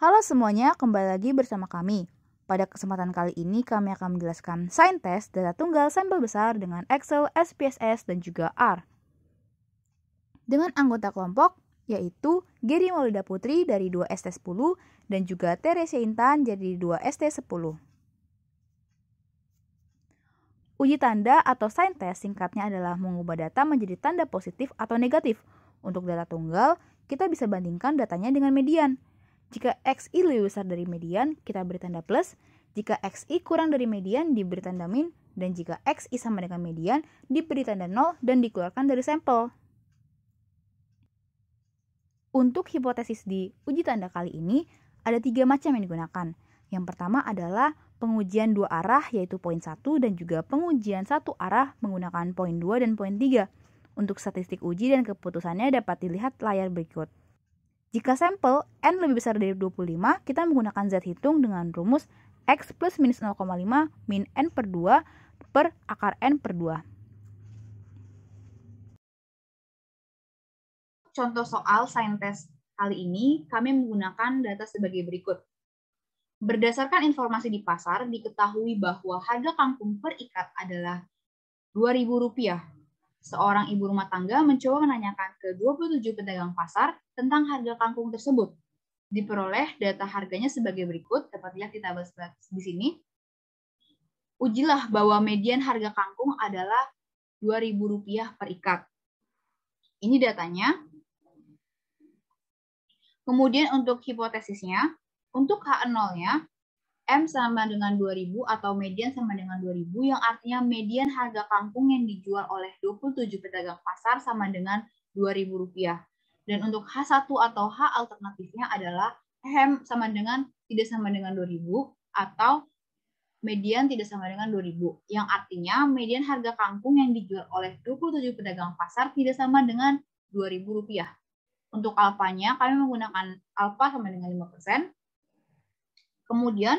Halo semuanya, kembali lagi bersama kami. Pada kesempatan kali ini kami akan menjelaskan sign test data tunggal sampel besar dengan Excel, SPSS, dan juga R. Dengan anggota kelompok, yaitu Geri Maulida Putri dari 2ST10 dan juga Teresa Intan dari 2ST10. Uji tanda atau sign test singkatnya adalah mengubah data menjadi tanda positif atau negatif. Untuk data tunggal, kita bisa bandingkan datanya dengan median – jika xi lebih besar dari median, kita beri tanda plus. Jika xi kurang dari median, diberi tanda min. Dan jika xi sama dengan median, diberi tanda nol dan dikeluarkan dari sampel. Untuk hipotesis di uji tanda kali ini, ada tiga macam yang digunakan. Yang pertama adalah pengujian dua arah yaitu poin 1 dan juga pengujian satu arah menggunakan poin 2 dan poin 3. Untuk statistik uji dan keputusannya dapat dilihat layar berikut. Jika sampel N lebih besar dari 25, kita menggunakan Z hitung dengan rumus X plus minus 0,5 min N per 2 per akar N per 2. Contoh soal sign test kali ini, kami menggunakan data sebagai berikut. Berdasarkan informasi di pasar, diketahui bahwa harga kangkung per ikat adalah Rp2.000 seorang ibu rumah tangga mencoba menanyakan ke 27 pedagang pasar tentang harga kangkung tersebut. Diperoleh data harganya sebagai berikut, dapat lihat di tabel di sini. Ujilah bahwa median harga kangkung adalah Rp2.000 per ikat. Ini datanya. Kemudian untuk hipotesisnya, untuk H0-nya, M sama dengan 2000 atau median sama dengan 2000 yang artinya median harga kangkung yang dijual oleh 27 pedagang pasar sama dengan 2000 rupiah. Dan untuk H1 atau H alternatifnya adalah M sama dengan tidak sama dengan 2000 atau median tidak sama dengan 2000 yang artinya median harga kangkung yang dijual oleh 27 pedagang pasar tidak sama dengan 2000 rupiah. Untuk alfanya kami menggunakan alfa sama dengan 5%. Kemudian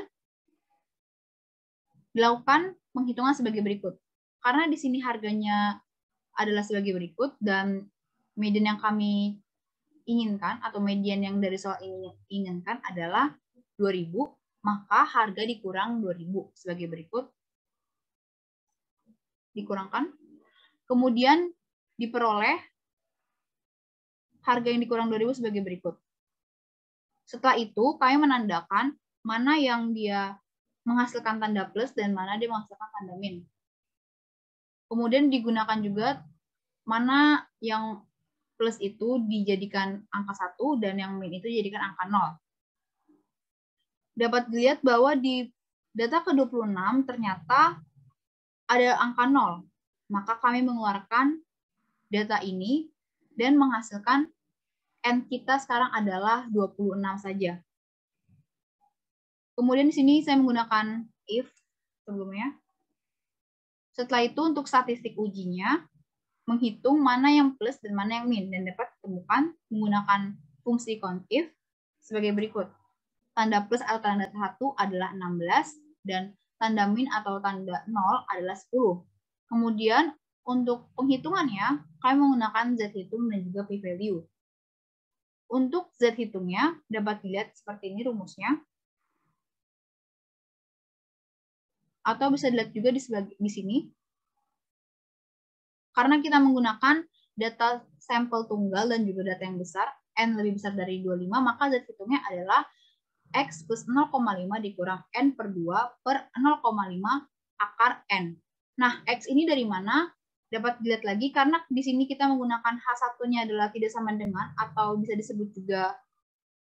dilakukan penghitungan sebagai berikut. Karena di sini harganya adalah sebagai berikut dan median yang kami inginkan atau median yang dari soal ini inginkan adalah 2000, maka harga dikurang 2000 sebagai berikut. Dikurangkan. Kemudian diperoleh harga yang dikurang 2000 sebagai berikut. Setelah itu, kami menandakan mana yang dia menghasilkan tanda plus dan mana dia menghasilkan tanda min. Kemudian digunakan juga mana yang plus itu dijadikan angka 1 dan yang min itu dijadikan angka 0. Dapat dilihat bahwa di data ke-26 ternyata ada angka 0. Maka kami mengeluarkan data ini dan menghasilkan n kita sekarang adalah 26 saja. Kemudian di sini saya menggunakan if sebelumnya. Setelah itu untuk statistik ujinya, menghitung mana yang plus dan mana yang min dan dapat ditemukan menggunakan fungsi count if sebagai berikut. Tanda plus atau tanda 1 adalah 16 dan tanda min atau tanda 0 adalah 10. Kemudian untuk penghitungannya, kami menggunakan Z hitung dan juga P-value. Untuk Z hitungnya dapat dilihat seperti ini rumusnya. atau bisa dilihat juga di, sebagi, di sini. Karena kita menggunakan data sampel tunggal dan juga data yang besar, n lebih besar dari 25, maka z hitungnya adalah x plus 0,5 dikurang n per 2 per 0,5 akar n. Nah, x ini dari mana? Dapat dilihat lagi karena di sini kita menggunakan H1-nya adalah tidak sama dengan atau bisa disebut juga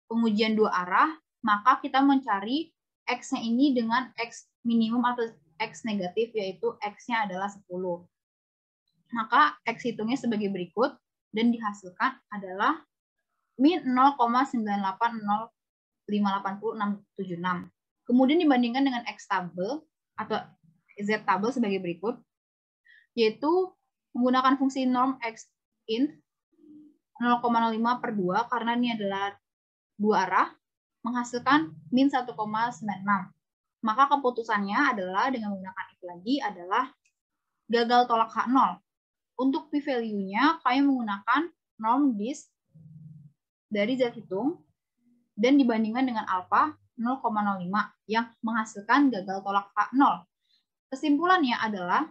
pengujian dua arah, maka kita mencari X-nya ini dengan X minimum atau X negatif, yaitu X-nya adalah 10. Maka X hitungnya sebagai berikut, dan dihasilkan adalah min 0,9805876. Kemudian dibandingkan dengan X tabel atau Z tabel sebagai berikut, yaitu menggunakan fungsi norm X int 0,05 per 2 karena ini adalah dua arah, menghasilkan min 1,96. Maka keputusannya adalah dengan menggunakan if lagi adalah gagal tolak H0. Untuk p-value-nya, kami menggunakan norm disk dari zat hitung dan dibandingkan dengan alpha 0,05 yang menghasilkan gagal tolak H0. Kesimpulannya adalah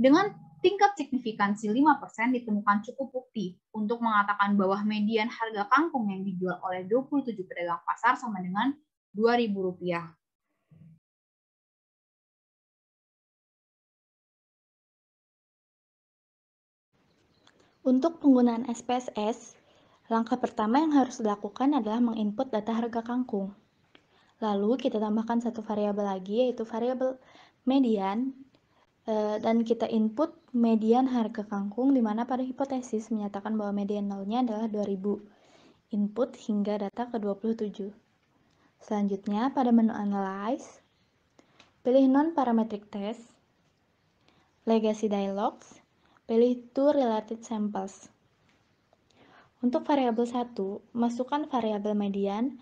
dengan Tingkat signifikansi 5% ditemukan cukup bukti untuk mengatakan bahwa median harga kangkung yang dijual oleh 27 pedagang pasar sama dengan Rp2.000. Untuk penggunaan SPSS, langkah pertama yang harus dilakukan adalah menginput data harga kangkung. Lalu kita tambahkan satu variabel lagi yaitu variabel median Eh, dan kita input median harga kangkung di mana pada hipotesis menyatakan bahwa median nolnya adalah 2000. Input hingga data ke-27. Selanjutnya pada menu analyze, pilih non parametric test, legacy dialogs, pilih two related samples. Untuk variabel 1, masukkan variabel median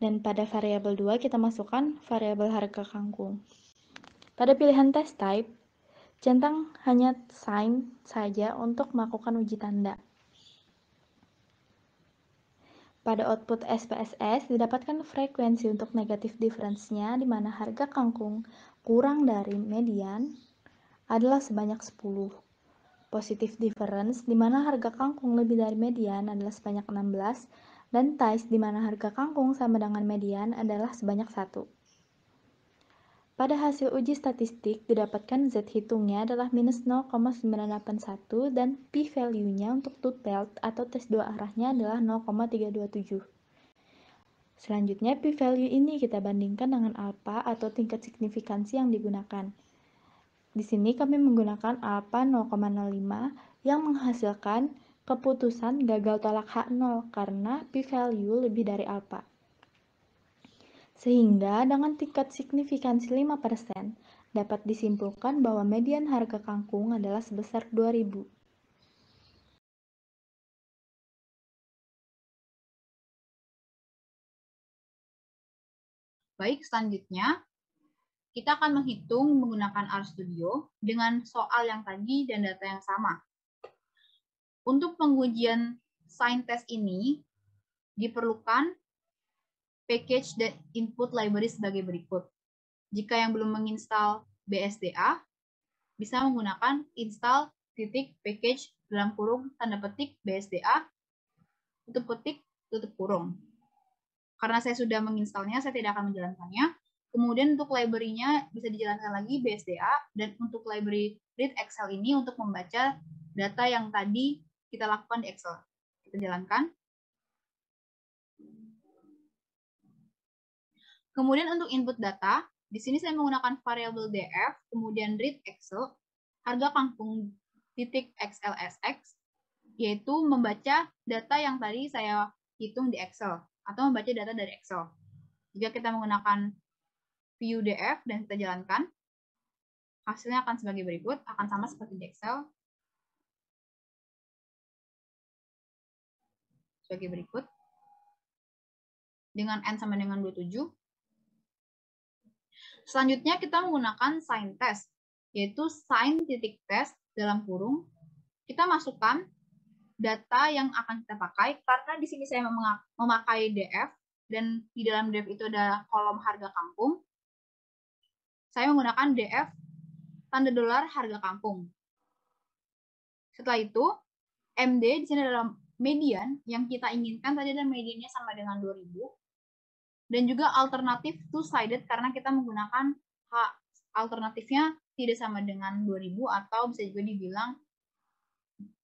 dan pada variabel 2 kita masukkan variabel harga kangkung. Pada pilihan test type, Centang hanya sign saja untuk melakukan uji tanda. Pada output SPSS didapatkan frekuensi untuk negatif difference-nya di mana harga kangkung kurang dari median adalah sebanyak 10. positif difference di mana harga kangkung lebih dari median adalah sebanyak 16 dan ties di mana harga kangkung sama dengan median adalah sebanyak 1. Pada hasil uji statistik, didapatkan Z hitungnya adalah minus 0,981 dan p-value-nya untuk tooth belt atau tes dua arahnya adalah 0,327. Selanjutnya, p-value ini kita bandingkan dengan alpha atau tingkat signifikansi yang digunakan. Di sini kami menggunakan alpha 0,05 yang menghasilkan keputusan gagal tolak H0 karena p-value lebih dari alpha. Sehingga dengan tingkat signifikansi 5%, dapat disimpulkan bahwa median harga kangkung adalah sebesar 2000. Baik, selanjutnya kita akan menghitung menggunakan RStudio dengan soal yang tadi dan data yang sama. Untuk pengujian sign test ini diperlukan package dan input library sebagai berikut. Jika yang belum menginstal BSDA, bisa menggunakan install titik package dalam kurung tanda petik BSDA, tutup petik, tutup kurung. Karena saya sudah menginstalnya, saya tidak akan menjalankannya. Kemudian untuk library-nya bisa dijalankan lagi BSDA, dan untuk library read Excel ini untuk membaca data yang tadi kita lakukan di Excel. Kita jalankan. Kemudian untuk input data, di sini saya menggunakan variable df, kemudian read excel, harga kangkung titik xlsx, yaitu membaca data yang tadi saya hitung di Excel atau membaca data dari Excel. Jika kita menggunakan view df dan kita jalankan, hasilnya akan sebagai berikut, akan sama seperti di Excel. Sebagai berikut. Dengan N sama dengan 27, Selanjutnya kita menggunakan sign test, yaitu sign titik test dalam kurung. Kita masukkan data yang akan kita pakai, karena di sini saya memakai DF, dan di dalam DF itu ada kolom harga kampung. Saya menggunakan DF tanda dolar harga kampung. Setelah itu, MD di sini adalah median yang kita inginkan tadi dan mediannya sama dengan 2000 dan juga alternatif two-sided karena kita menggunakan hak alternatifnya tidak sama dengan 2000 atau bisa juga dibilang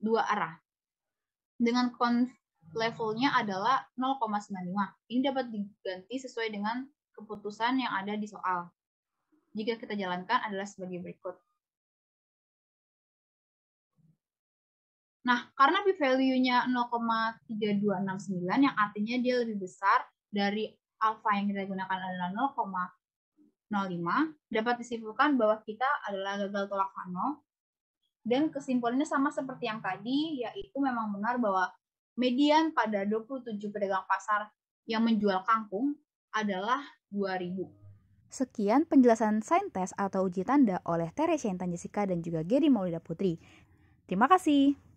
dua arah. Dengan conf levelnya adalah 0,95. Ini dapat diganti sesuai dengan keputusan yang ada di soal. Jika kita jalankan adalah sebagai berikut. Nah, karena p-value-nya 0,3269 yang artinya dia lebih besar dari alfa yang kita gunakan adalah 0,05, dapat disimpulkan bahwa kita adalah gagal tolak Hano. Dan kesimpulannya sama seperti yang tadi, yaitu memang benar bahwa median pada 27 pedagang pasar yang menjual kangkung adalah 2000. Sekian penjelasan sign test atau uji tanda oleh Teresa Intan Jessica dan juga Gary Maulida Putri. Terima kasih.